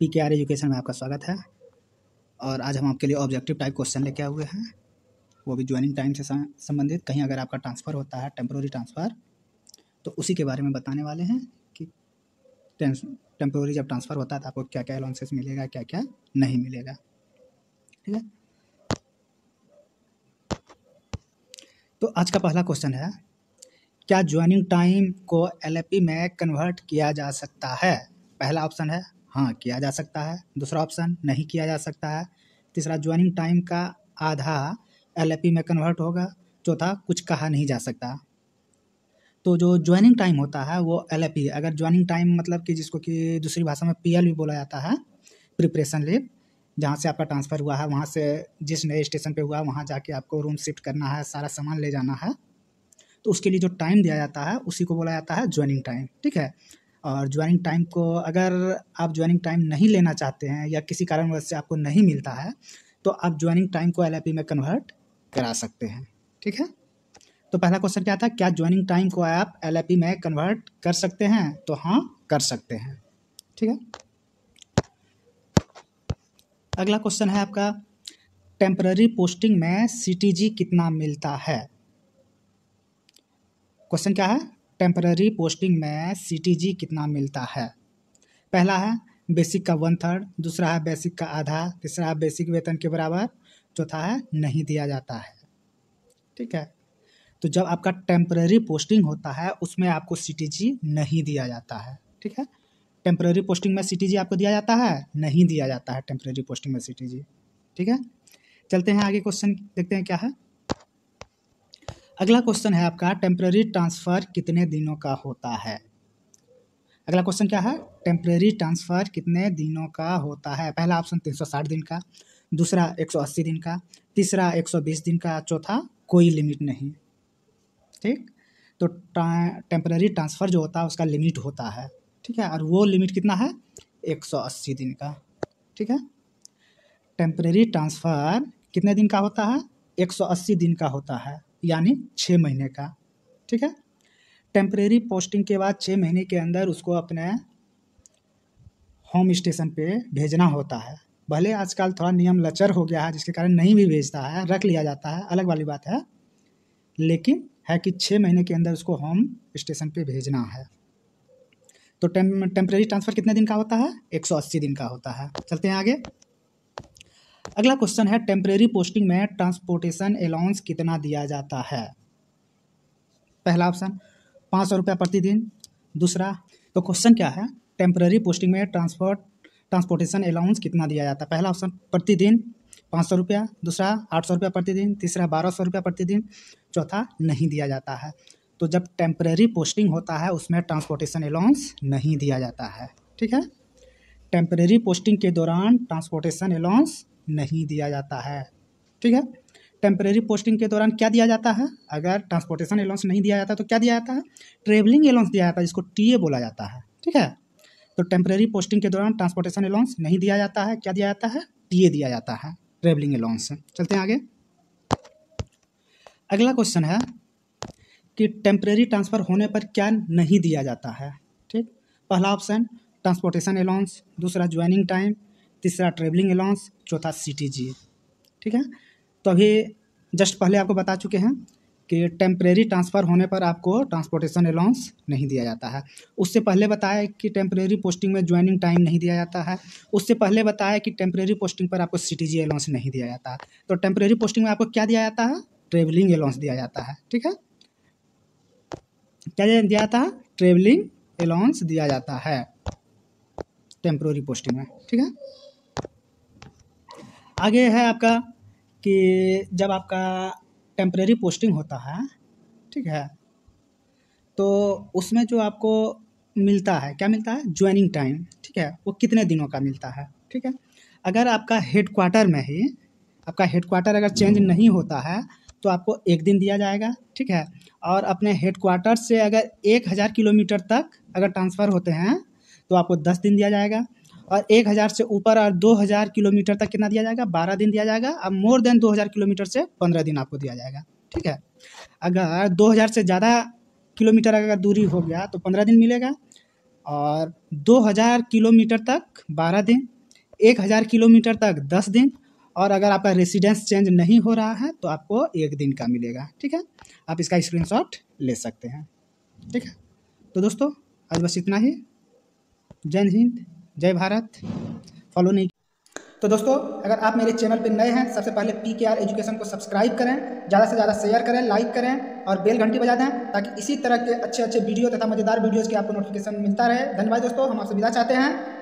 P के are education में आपका स्वागत है और आज हम आपके लिए ऑब्जेक्टिव टाइप क्वेश्चन लेके आए हुए हैं वो भी ज्वाइनिंग टाइम से संबंधित कहीं अगर आपका ट्रांसफ़र होता है टेम्प्रोरी ट्रांसफ़र तो उसी के बारे में बताने वाले हैं कि टेम्प्रोरी जब ट्रांसफ़र होता है तो आपको क्या क्या अलाउंसेस मिलेगा क्या क्या नहीं मिलेगा ठीक है तो आज का पहला क्वेश्चन है क्या ज्वाइनिंग टाइम को एल में कन्वर्ट किया जा सकता है पहला ऑप्शन है हाँ किया जा सकता है दूसरा ऑप्शन नहीं किया जा सकता है तीसरा ज्वाइनिंग टाइम का आधा एल में कन्वर्ट होगा चौथा कुछ कहा नहीं जा सकता तो जो ज्वाइनिंग टाइम होता है वो एल अगर ज्वाइनिंग टाइम मतलब कि जिसको कि दूसरी भाषा में पी भी बोला जाता है प्रिपरेशन लिप जहाँ से आपका ट्रांसफ़र हुआ है वहाँ से जिस नए स्टेशन पे हुआ वहाँ जाके आपको रूम शिफ्ट करना है सारा सामान ले जाना है तो उसके लिए जो टाइम दिया जाता है उसी को बोला जाता है ज्वाइनिंग टाइम ठीक है और ज्वाइनिंग टाइम को अगर आप ज्वाइनिंग टाइम नहीं लेना चाहते हैं या किसी कारणवश से आपको नहीं मिलता है तो आप ज्वाइनिंग टाइम को एल में कन्वर्ट करा सकते हैं ठीक है तो पहला क्वेश्चन क्या था क्या ज्वाइनिंग टाइम को आप एल में कन्वर्ट कर सकते हैं तो हाँ कर सकते हैं ठीक है अगला क्वेश्चन है आपका टेम्पररी पोस्टिंग में सी कितना मिलता है क्वेश्चन क्या है टेम्पररी पोस्टिंग में सी कितना मिलता है पहला है बेसिक का वन थर्ड दूसरा है बेसिक का आधा तीसरा है बेसिक वेतन के बराबर चौथा है नहीं दिया जाता है ठीक है तो जब आपका टेम्पररी पोस्टिंग होता है उसमें आपको सी नहीं दिया जाता है ठीक है टेम्पररी पोस्टिंग में सी आपको दिया जाता है नहीं दिया जाता है टेम्पररी पोस्टिंग में सी ठीक है चलते हैं आगे क्वेश्चन देखते हैं क्या है अगला क्वेश्चन है आपका टेम्प्रेरी ट्रांसफ़र कितने दिनों का होता है अगला क्वेश्चन क्या है टेम्प्रेरी ट्रांसफ़र कितने दिनों का होता है पहला ऑप्शन 360 दिन का दूसरा 180 दिन का तीसरा 120 दिन का चौथा कोई लिमिट नहीं ठीक तो टेम्प्रेरी ट्रांसफ़र जो होता है उसका लिमिट होता है ठीक है और वो लिमिट कितना है 180 दिन का ठीक है टेम्प्रेरी ट्रांसफ़र कितने दिन का होता है 180 दिन का होता है यानी छः महीने का ठीक है टेम्परेरी पोस्टिंग के बाद छः महीने के अंदर उसको अपने होम स्टेशन पे भेजना होता है भले आजकल थोड़ा नियम लचर हो गया है जिसके कारण नहीं भी भेजता है रख लिया जाता है अलग वाली बात है लेकिन है कि छः महीने के अंदर उसको होम स्टेशन पे भेजना है तो टेम्परेरी ट्रांसफ़र कितने दिन का होता है 180 दिन का होता है चलते हैं आगे अगला क्वेश्चन है टेम्परेरी पोस्टिंग में ट्रांसपोर्टेशन अलाउंस कितना दिया जाता है पहला ऑप्शन पाँच सौ रुपया प्रतिदिन दूसरा तो क्वेश्चन क्या है टेम्परेरी पोस्टिंग में ट्रांसपोर्ट ट्रांसपोर्टेशन अलाउंस कितना दिया जाता है पहला ऑप्शन प्रतिदिन पाँच सौ रुपया दूसरा आठ सौ रुपया प्रतिदिन तीसरा बारह सौ रुपया प्रतिदिन चौथा नहीं दिया जाता है तो जब टेम्परेरी पोस्टिंग होता है उसमें ट्रांसपोर्टेशन अलाउंस नहीं दिया जाता है ठीक है टेम्परेरी पोस्टिंग के दौरान ट्रांसपोर्टेशन अलाउंस नहीं दिया जाता है ठीक है टेम्परेरी पोस्टिंग के दौरान क्या दिया जाता है अगर ट्रांसपोर्टेशन अलाउंस नहीं दिया जाता तो क्या दिया जाता है ट्रेवलिंग अलाउंस दिया जाता है जिसको टी बोला जाता है ठीक है तो टेम्परेरी पोस्टिंग के दौरान ट्रांसपोर्टेशन अलाउंस नहीं दिया जाता है क्या दिया जाता है टी दिया जाता है ट्रेवलिंग अलाउंस चलते हैं आगे अगला क्वेश्चन है कि टेम्परेरी ट्रांसफ़र होने पर क्या नहीं दिया जाता है ठीक पहला ऑप्शन ट्रांसपोर्टेशन अलाउंस दूसरा ज्वाइनिंग टाइम तीसरा ट्रेवलिंग अलाउंस चौथा सी ठीक है तो अभी जस्ट पहले आपको बता चुके हैं कि टेम्परेरी ट्रांसफ़र होने पर आपको ट्रांसपोर्टेशन अलाउंस नहीं दिया जाता है उससे पहले बताया कि टेम्परेरी पोस्टिंग में ज्वाइनिंग टाइम नहीं दिया जाता है उससे पहले बताया कि टेम्परेरी पोस्टिंग पर आपको सी टी अलाउंस नहीं दिया जाता है तो टेम्परेरी पोस्टिंग में आपको क्या दिया जाता है ट्रेवलिंग अलाउंस दिया जाता है ठीक है क्या दिया जाता है ट्रेवलिंग अलाउंस दिया जाता है टेम्प्रोरी पोस्टिंग में ठीक है आगे है आपका कि जब आपका टेम्प्रेरी पोस्टिंग होता है ठीक है तो उसमें जो आपको मिलता है क्या मिलता है ज्वाइनिंग टाइम ठीक है वो कितने दिनों का मिलता है ठीक है अगर आपका हेड क्वार्टर में ही आपका हेड क्वार्टर अगर चेंज नहीं होता है तो आपको एक दिन दिया जाएगा ठीक है और अपने हेड क्वार्टर से अगर एक हज़ार किलोमीटर तक अगर ट्रांसफ़र होते हैं तो आपको दस दिन दिया जाएगा और एक हज़ार से ऊपर और दो हज़ार किलोमीटर तक कितना दिया जाएगा बारह दिन दिया जाएगा और मोर देन दो हज़ार किलोमीटर से पंद्रह दिन आपको दिया जाएगा ठीक है अगर दो हज़ार से ज़्यादा किलोमीटर अगर दूरी हो गया तो पंद्रह दिन मिलेगा और दो हज़ार किलोमीटर तक बारह दिन एक हज़ार किलोमीटर तक दस दिन और अगर आपका रेसिडेंस चेंज नहीं हो रहा है तो आपको एक दिन का मिलेगा ठीक है आप इसका शॉट ले सकते हैं ठीक है तो दोस्तों आज बस इतना ही जय हिंद जय भारत फॉलो नहीं तो दोस्तों अगर आप मेरे चैनल पर नए हैं सबसे पहले पी के आर एजुकेशन को सब्सक्राइब करें ज़्यादा से ज़्यादा शेयर करें लाइक करें और बेल घंटी बजा दें ताकि इसी तरह के अच्छे अच्छे वीडियो तथा मज़ेदार वीडियोज़ की आपको नोटिफिकेशन मिलता रहे धन्यवाद दोस्तों हम आपसे विदा चाहते हैं